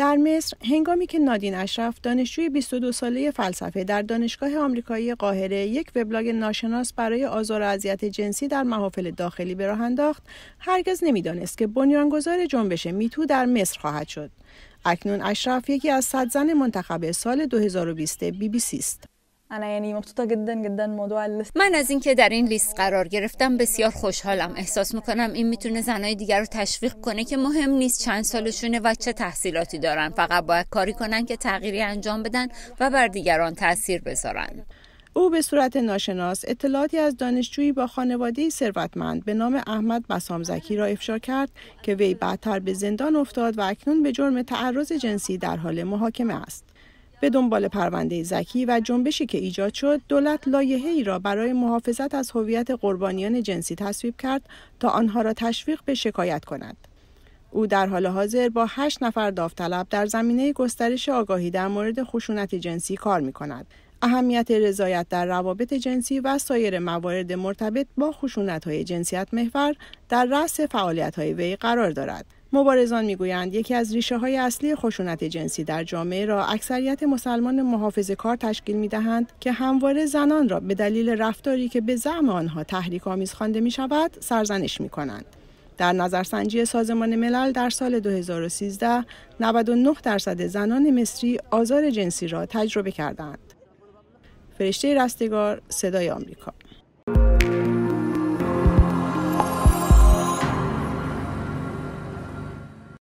در مصر هنگامی که نادین اشرف دانشجوی 22 ساله فلسفه در دانشگاه آمریکایی قاهره یک وبلاگ ناشناس برای آزار و اذیت جنسی در محافل داخلی به راه انداخت هرگز نمیدانست که بنیانگذار جنبش میتو در مصر خواهد شد اکنون اشرف یکی از صد زن منتخب سال 2020 بی بی سی است انا یعنی مبسوطه جدا جدا موضوع من از اینکه در این لیست قرار گرفتم بسیار خوشحالم احساس میکنم این میتونه زنای دیگر رو تشویق کنه که مهم نیست چند سالشونه و چه تحصیلاتی دارن فقط باید کاری کنن که تغییری انجام بدن و بر دیگران تاثیر بذارن او به صورت ناشناس اطلاعاتی از دانشجویی با خانواده ثروتمند به نام احمد بسامزکی را افشا کرد که وی بعدتر به زندان افتاد و اکنون به جرم تعرض جنسی در حال محاکمه است. به دنبال پرونده زکی و جنبشی که ایجاد شد، دولت ای را برای محافظت از هویت قربانیان جنسی تصویب کرد تا آنها را تشویق به شکایت کند. او در حال حاضر با هشت نفر داوطلب در زمینه گسترش آگاهی در مورد خشونت جنسی کار می کند. اهمیت رضایت در روابط جنسی و سایر موارد مرتبط با خشونت های جنسیت محور در رأس فعالیت های وی قرار دارد. مبارزان میگویند یکی از ریشه های اصلی خشونت جنسی در جامعه را اکثریت مسلمان محافظ کار تشکیل می دهند که همواره زنان را به دلیل رفتاری که به زعم آنها تحریک آمیز خوانده می شود سرزنش می کنند. در نظرسنجی سازمان ملل در سال 2013 99 درصد زنان مصری آزار جنسی را تجربه کردند. فرشته رستگار صدای آمریکا